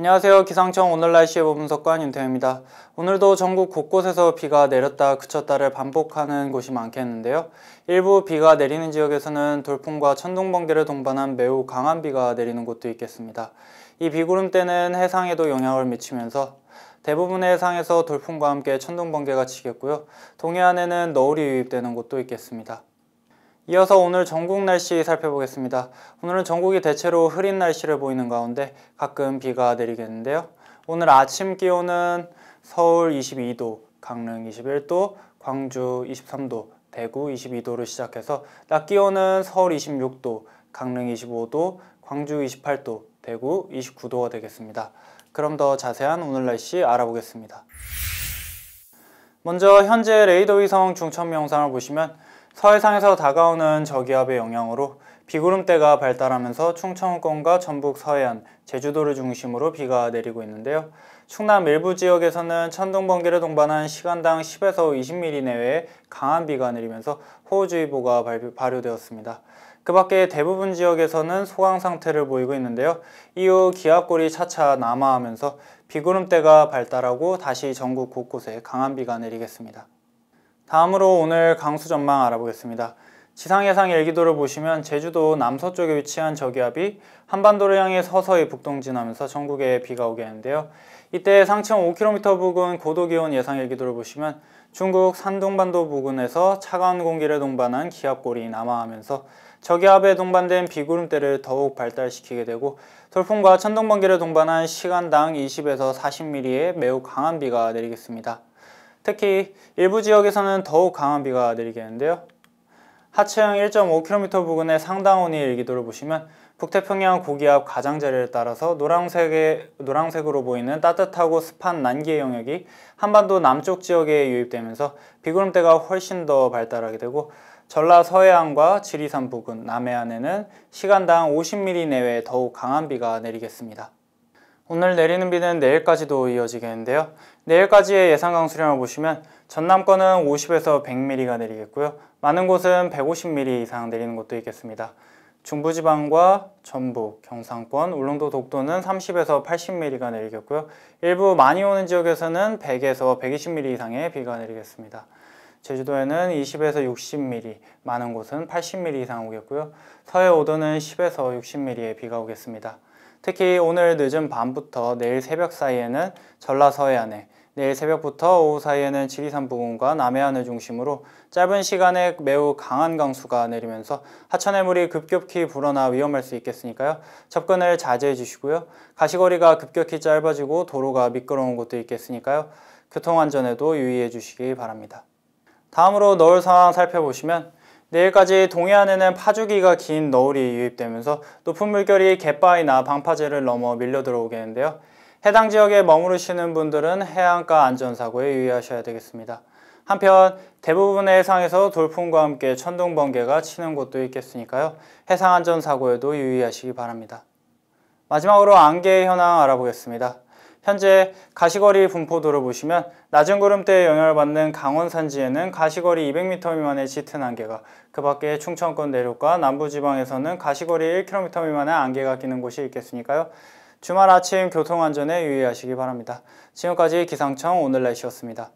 안녕하세요. 기상청 오늘 날씨 예보 분석관 윤태입니다. 오늘도 전국 곳곳에서 비가 내렸다 그쳤다를 반복하는 곳이 많겠는데요. 일부 비가 내리는 지역에서는 돌풍과 천둥 번개를 동반한 매우 강한 비가 내리는 곳도 있겠습니다. 이 비구름대는 해상에도 영향을 미치면서 대부분의 해상에서 돌풍과 함께 천둥 번개가 치겠고요. 동해안에는 너울이 유입되는 곳도 있겠습니다. 이어서 오늘 전국 날씨 살펴보겠습니다. 오늘은 전국이 대체로 흐린 날씨를 보이는 가운데 가끔 비가 내리겠는데요. 오늘 아침 기온은 서울 22도, 강릉 21도, 광주 23도, 대구 22도를 시작해서 낮 기온은 서울 26도, 강릉 25도, 광주 28도, 대구 29도가 되겠습니다. 그럼 더 자세한 오늘 날씨 알아보겠습니다. 먼저 현재 레이더 위성 중천미 영상을 보시면 서해상에서 다가오는 저기압의 영향으로 비구름대가 발달하면서 충청권과 전북 서해안, 제주도를 중심으로 비가 내리고 있는데요. 충남 일부 지역에서는 천둥 번개를 동반한 시간당 10에서 20mm 내외의 강한 비가 내리면서 호우주의보가 발효되었습니다. 그 밖에 대부분 지역에서는 소강 상태를 보이고 있는데요. 이후 기압골이 차차 남하하면서 비구름대가 발달하고 다시 전국 곳곳에 강한 비가 내리겠습니다. 다음으로 오늘 강수 전망 알아보겠습니다. 지상예상 일기도를 보시면 제주도 남서쪽에 위치한 저기압이 한반도를 향해 서서히 북동진하면서 전국에 비가 오게 하는데요. 이때 상층 5km 부근 고도기온 예상 일기도를 보시면 중국 산둥반도 부근에서 차가운 공기를 동반한 기압골이 남하하면서 저기압에 동반된 비구름대를 더욱 발달시키게 되고 돌풍과 천둥번개를 동반한 시간당 20에서 40mm의 매우 강한 비가 내리겠습니다. 특히 일부 지역에서는 더욱 강한 비가 내리겠는데요. 하체형 1.5km 부근의 상당원이 일기도를 보시면 북태평양 고기압 가장자리를 따라서 노란색의, 노란색으로 보이는 따뜻하고 습한 난기의 영역이 한반도 남쪽 지역에 유입되면서 비구름대가 훨씬 더 발달하게 되고 전라 서해안과 지리산 부근, 남해안에는 시간당 50mm 내외 더욱 강한 비가 내리겠습니다. 오늘 내리는 비는 내일까지도 이어지겠는데요. 내일까지의 예상 강수량을 보시면 전남권은 50에서 100mm가 내리겠고요. 많은 곳은 150mm 이상 내리는 곳도 있겠습니다. 중부지방과 전북, 경상권, 울릉도, 독도는 30에서 80mm가 내리겠고요. 일부 많이 오는 지역에서는 100에서 120mm 이상의 비가 내리겠습니다. 제주도에는 20에서 60mm, 많은 곳은 80mm 이상 오겠고요. 서해 오도는 10에서 60mm의 비가 오겠습니다. 특히 오늘 늦은 밤부터 내일 새벽 사이에는 전라 서해안에 내일 새벽부터 오후 사이에는 지리산 부근과 남해안을 중심으로 짧은 시간에 매우 강한 강수가 내리면서 하천의 물이 급격히 불어나 위험할 수 있겠으니까요. 접근을 자제해 주시고요. 가시거리가 급격히 짧아지고 도로가 미끄러운 곳도 있겠으니까요. 교통안전에도 유의해 주시기 바랍니다. 다음으로 너울 상황 살펴보시면 내일까지 동해안에는 파주기가 긴 너울이 유입되면서 높은 물결이 갯바위나 방파제를 넘어 밀려 들어오겠는데요. 해당 지역에 머무르시는 분들은 해안가 안전사고에 유의하셔야 되겠습니다. 한편 대부분의 해상에서 돌풍과 함께 천둥, 번개가 치는 곳도 있겠으니까요. 해상 안전사고에도 유의하시기 바랍니다. 마지막으로 안개 현황 알아보겠습니다. 현재 가시거리 분포도를 보시면 낮은 구름대에 영향을 받는 강원 산지에는 가시거리 200m 미만의 짙은 안개가 그 밖에 충청권 내륙과 남부지방에서는 가시거리 1km 미만의 안개가 끼는 곳이 있겠으니까요. 주말 아침 교통안전에 유의하시기 바랍니다. 지금까지 기상청 오늘 날씨였습니다.